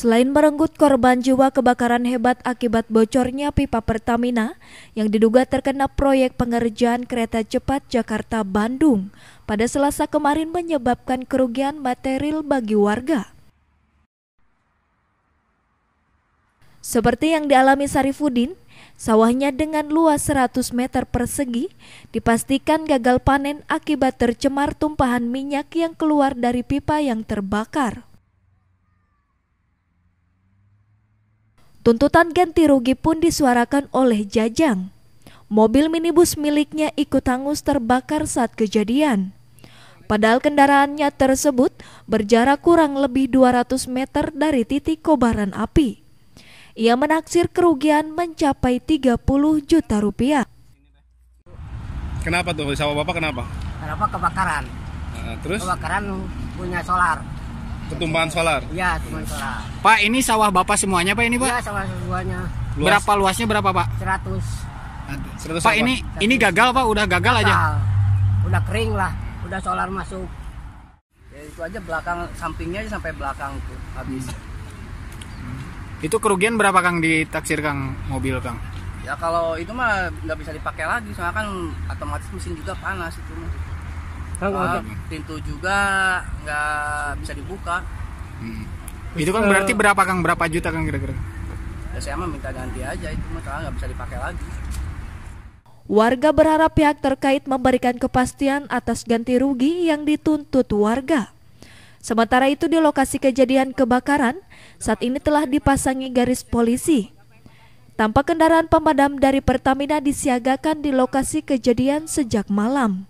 Selain merenggut korban jiwa kebakaran hebat akibat bocornya pipa Pertamina yang diduga terkena proyek pengerjaan kereta cepat Jakarta-Bandung pada Selasa kemarin menyebabkan kerugian material bagi warga. Seperti yang dialami Sarifudin, sawahnya dengan luas 100 meter persegi dipastikan gagal panen akibat tercemar tumpahan minyak yang keluar dari pipa yang terbakar. Tuntutan ganti rugi pun disuarakan oleh Jajang. Mobil minibus miliknya ikut hangus terbakar saat kejadian. Padahal kendaraannya tersebut berjarak kurang lebih 200 meter dari titik kobaran api. Ia menaksir kerugian mencapai 30 juta rupiah. Kenapa tuh? Sawah Bapak kenapa? Kenapa kebakaran? Nah, terus? Kebakaran punya solar. Ketumpahan solar. Iya, ketumpahan solar. Pak, ini sawah Bapak semuanya, Pak ini, Pak? Iya, sawah semuanya. Luas. Berapa luasnya berapa, Pak? 100. 100 Pak, ini 100. ini gagal, Pak. Udah gagal, Total. aja. Udah kering lah. Udah solar masuk. Ya itu aja belakang sampingnya aja sampai belakang tuh habis. Itu kerugian berapa, Kang, ditaksir, Kang, mobil, Kang? Ya kalau itu mah nggak bisa dipakai lagi, soalnya kan otomatis mesin juga panas itu mah oh, okay. pintu juga nggak bisa dibuka hmm. itu kan berarti berapa kang berapa juta kang kira-kira ya saya mah minta ganti aja itu mah nggak bisa dipakai lagi Warga berharap pihak terkait memberikan kepastian atas ganti rugi yang dituntut warga. Sementara itu di lokasi kejadian kebakaran, saat ini telah dipasangi garis polisi. Tampak kendaraan pemadam dari Pertamina disiagakan di lokasi kejadian sejak malam.